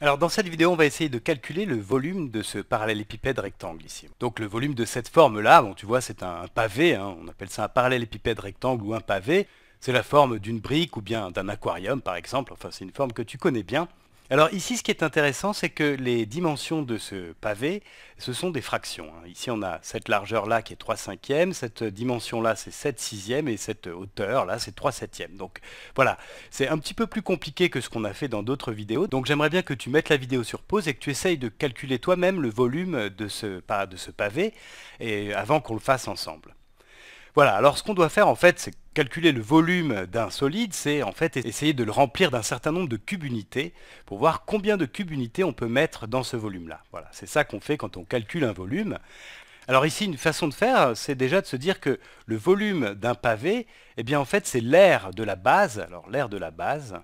Alors dans cette vidéo, on va essayer de calculer le volume de ce parallélépipède rectangle ici. Donc le volume de cette forme-là, tu vois c'est un pavé, hein, on appelle ça un parallélépipède rectangle ou un pavé. C'est la forme d'une brique ou bien d'un aquarium par exemple, enfin c'est une forme que tu connais bien. Alors ici, ce qui est intéressant, c'est que les dimensions de ce pavé, ce sont des fractions. Hein. Ici, on a cette largeur-là qui est 3 cinquièmes, cette dimension-là, c'est 7 sixièmes, et cette hauteur-là, c'est 3 septièmes. Donc voilà, c'est un petit peu plus compliqué que ce qu'on a fait dans d'autres vidéos. Donc j'aimerais bien que tu mettes la vidéo sur pause et que tu essayes de calculer toi-même le volume de ce, de ce pavé, et avant qu'on le fasse ensemble. Voilà, alors ce qu'on doit faire en fait, c'est calculer le volume d'un solide, c'est en fait essayer de le remplir d'un certain nombre de cubes unités pour voir combien de cubes unités on peut mettre dans ce volume-là. Voilà, c'est ça qu'on fait quand on calcule un volume. Alors ici, une façon de faire, c'est déjà de se dire que le volume d'un pavé, eh bien en fait, c'est l'air de la base. Alors l'air de la base,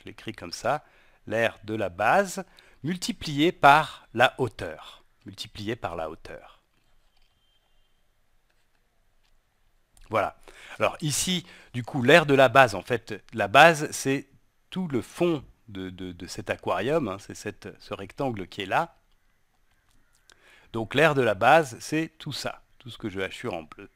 je l'écris comme ça, l'air de la base multiplié par la hauteur. Multiplié par la hauteur. Voilà. Alors ici, du coup, l'air de la base, en fait, la base, c'est tout le fond de, cet aquarium, hein, c'est ce rectangle qui est là. Donc l'air de la base, c'est tout ça, tout ce que je hachure en bleu.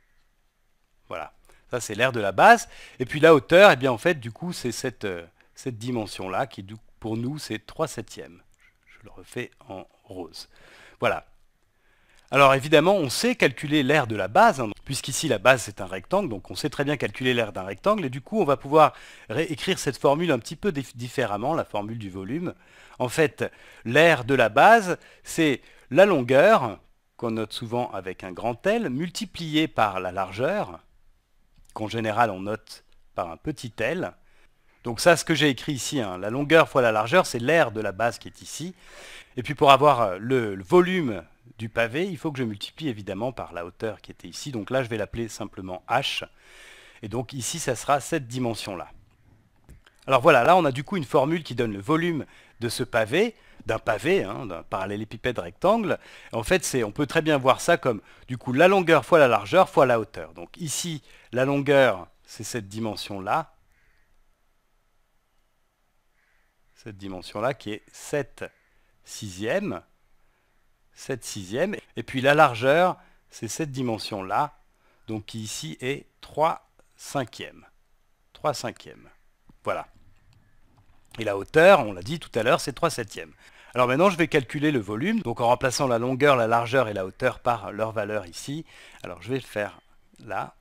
Voilà, ça c'est l'air de la base. Et puis la hauteur, eh bien en fait, du coup, c'est cette, euh, cette dimension-là qui, pour nous, c'est 3 septièmes. Je le refais en rose. Voilà. Alors évidemment, on sait calculer l'air de la base. Hein, puisqu'ici la base c'est un rectangle, donc on sait très bien calculer l'aire d'un rectangle, et du coup on va pouvoir réécrire cette formule un petit peu différemment, la formule du volume. En fait, l'aire de la base, c'est la longueur, qu'on note souvent avec un grand L, multipliée par la largeur, qu'en général on note par un petit L. Donc ça, ce que j'ai écrit ici, hein, la longueur fois la largeur, c'est l'aire de la base qui est ici. Et puis pour avoir le volume du pavé, il faut que je multiplie évidemment par la hauteur qui était ici. Donc là, je vais l'appeler simplement h. Et donc ici, ça sera cette dimension-là. Alors voilà, là, on a du coup une formule qui donne le volume de ce pavé, d'un pavé, hein, d'un parallélépipède rectangle. En fait, on peut très bien voir ça comme du coup la longueur fois la largeur fois la hauteur. Donc ici, la longueur, c'est cette dimension-là. Cette dimension-là qui est 7 sixièmes. 7 sixièmes. Et puis la largeur, c'est cette dimension-là, donc qui ici est 3 cinquièmes. 3 cinquièmes. Voilà. Et la hauteur, on l'a dit tout à l'heure, c'est 3 septièmes. Alors maintenant, je vais calculer le volume, donc en remplaçant la longueur, la largeur et la hauteur par leur valeur ici. Alors je vais le faire là.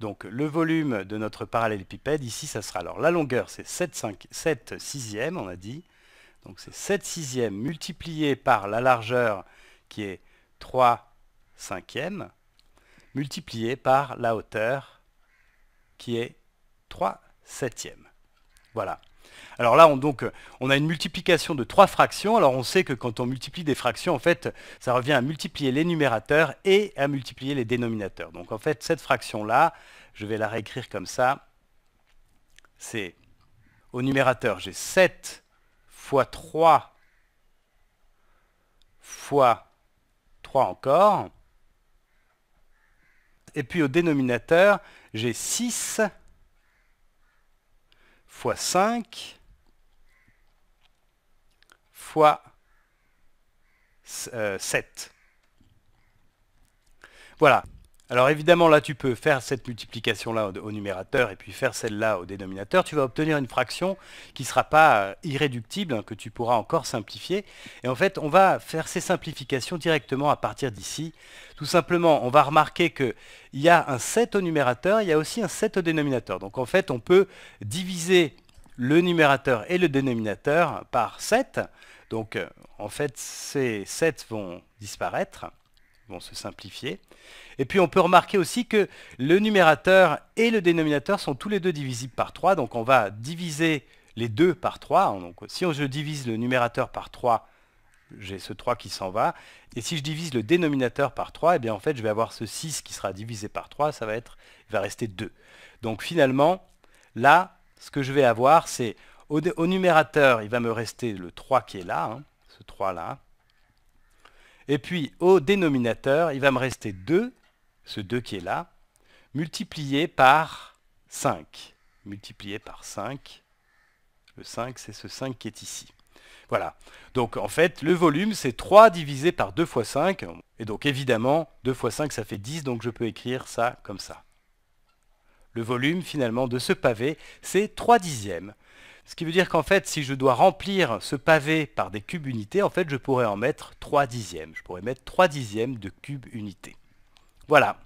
Donc le volume de notre parallélépipède, ici, ça sera alors la longueur, c'est 7, 7 sixièmes, on a dit. Donc c'est 7 sixièmes multiplié par la largeur, qui est 3 cinquièmes, multiplié par la hauteur, qui est 3 septièmes. Voilà. Alors là, on, donc, on a une multiplication de trois fractions. Alors on sait que quand on multiplie des fractions, en fait, ça revient à multiplier les numérateurs et à multiplier les dénominateurs. Donc en fait, cette fraction-là, je vais la réécrire comme ça. C'est au numérateur, j'ai 7 fois 3 fois encore. Et puis au dénominateur, j'ai 6 fois 5 fois 7. Euh, voilà. Alors évidemment, là, tu peux faire cette multiplication-là au, numérateur et puis faire celle-là au dénominateur. Tu vas obtenir une fraction qui ne sera pas euh, irréductible, hein, que tu pourras encore simplifier. Et en fait, on va faire ces simplifications directement à partir d'ici. Tout simplement, on va remarquer qu'il y a un 7 au numérateur, il y a aussi un 7 au dénominateur. Donc en fait, on peut diviser le numérateur et le dénominateur par 7. Donc euh, en fait, ces 7 vont disparaître vont se simplifier. Et puis on peut remarquer aussi que le numérateur et le dénominateur sont tous les deux divisibles par 3, donc on va diviser les deux par 3. Donc si je divise le numérateur par 3, j'ai ce 3 qui s'en va. Et si je divise le dénominateur par 3, eh bien en fait je vais avoir ce 6 qui sera divisé par 3, ça va être, il va rester 2. Donc finalement, là, ce que je vais avoir, c'est au, numérateur, il va me rester le 3 qui est là, hein, ce 3 là, et puis au dénominateur, il va me rester 2, ce 2 qui est là, multiplié par 5. Multiplié par 5. Le 5, c'est ce 5 qui est ici. Voilà. Donc en fait, le volume, c'est 3 divisé par 2 fois 5. Et donc évidemment, 2 fois 5, ça fait 10, donc je peux écrire ça comme ça. Le volume finalement de ce pavé, c'est 3 dixièmes. Ce qui veut dire qu'en fait, si je dois remplir ce pavé par des cubes unités, en fait, je pourrais en mettre 3 dixièmes. Je pourrais mettre 3 dixièmes de cubes unités. Voilà.